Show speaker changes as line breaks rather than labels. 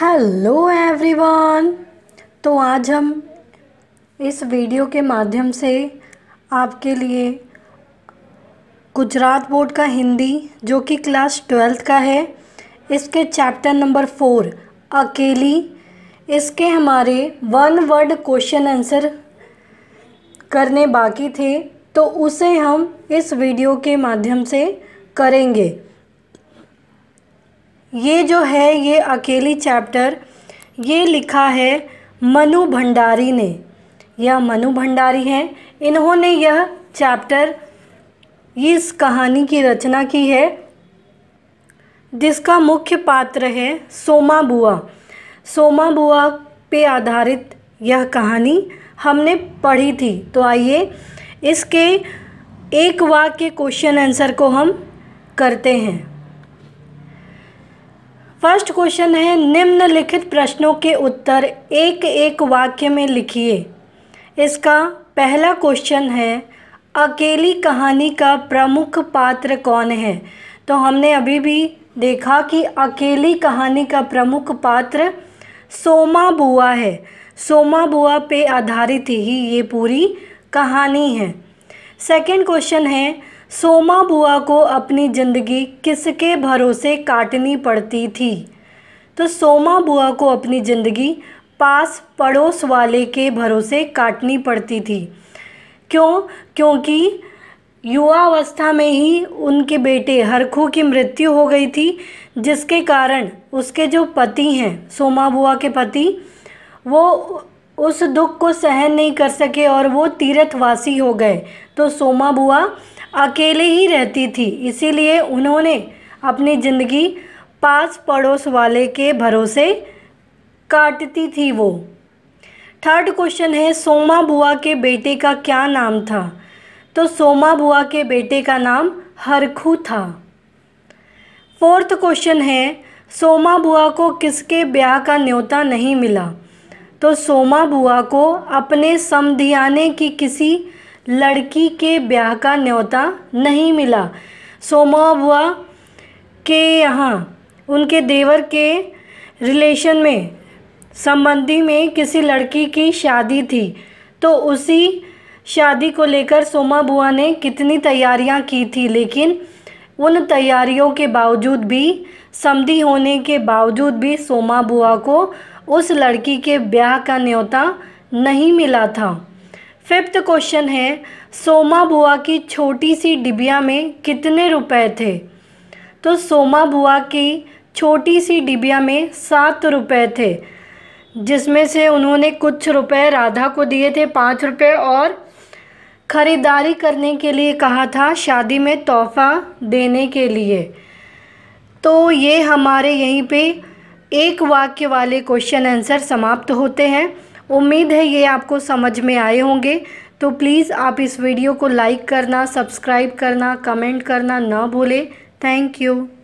hello everyone तो आज हम इस वीडियो के माध्यम से आपके लिए गुजरात बोर्ड का हिंदी जो कि क्लास ट्वेल्थ का है इसके चैप्टर नंबर फोर अकेली इसके हमारे वन वर्ड क्वेश्चन आंसर करने बाकी थे तो उसे हम इस वीडियो के माध्यम से करेंगे ये जो है ये अकेली चैप्टर ये लिखा है मनु भंडारी ने यह मनु भंडारी हैं इन्होंने यह चैप्टर इस कहानी की रचना की है जिसका मुख्य पात्र है सोमा बुआ सोमा बुआ पे आधारित यह कहानी हमने पढ़ी थी तो आइए इसके एक वाक्य क्वेश्चन आंसर को हम करते हैं फर्स्ट क्वेश्चन है निम्नलिखित प्रश्नों के उत्तर एक एक वाक्य में लिखिए इसका पहला क्वेश्चन है अकेली कहानी का प्रमुख पात्र कौन है तो हमने अभी भी देखा कि अकेली कहानी का प्रमुख पात्र सोमा बुआ है सोमा बुआ पे आधारित ही ये पूरी कहानी है सेकंड क्वेश्चन है सोमा बुआ को अपनी ज़िंदगी किसके भरोसे काटनी पड़ती थी तो सोमा बुआ को अपनी ज़िंदगी पास पड़ोस वाले के भरोसे काटनी पड़ती थी क्यों क्योंकि युवावस्था में ही उनके बेटे हरखू की मृत्यु हो गई थी जिसके कारण उसके जो पति हैं सोमा बुआ के पति वो उस दुख को सहन नहीं कर सके और वो तीर्थवासी हो गए तो सोमा बुआ अकेले ही रहती थी इसीलिए उन्होंने अपनी ज़िंदगी पास पड़ोस वाले के भरोसे काटती थी वो थर्ड क्वेश्चन है सोमा बुआ के बेटे का क्या नाम था तो सोमा बुआ के बेटे का नाम हरखू था फोर्थ क्वेश्चन है सोमा बुआ को किसके ब्याह का न्योता नहीं मिला तो सोमा बुआ को अपने समधियाने की किसी लड़की के ब्याह का न्योता नहीं मिला बुआ के यहाँ उनके देवर के रिलेशन में संबंधी में किसी लड़की की शादी थी तो उसी शादी को लेकर सोमा बुआ ने कितनी तैयारियां की थी लेकिन उन तैयारियों के बावजूद भी समधी होने के बावजूद भी सोमा बुआ को उस लड़की के ब्याह का न्योता नहीं मिला था फिफ्थ क्वेश्चन है सोमा बुआ की छोटी सी डिबिया में कितने रुपए थे तो सोमा बुआ की छोटी सी डिबिया में सात रुपए थे जिसमें से उन्होंने कुछ रुपए राधा को दिए थे पाँच रुपए और ख़रीदारी करने के लिए कहा था शादी में तोहफ़ा देने के लिए तो ये हमारे यहीं पे एक वाक्य वाले क्वेश्चन आंसर समाप्त होते हैं उम्मीद है ये आपको समझ में आए होंगे तो प्लीज़ आप इस वीडियो को लाइक करना सब्सक्राइब करना कमेंट करना ना भूलें थैंक यू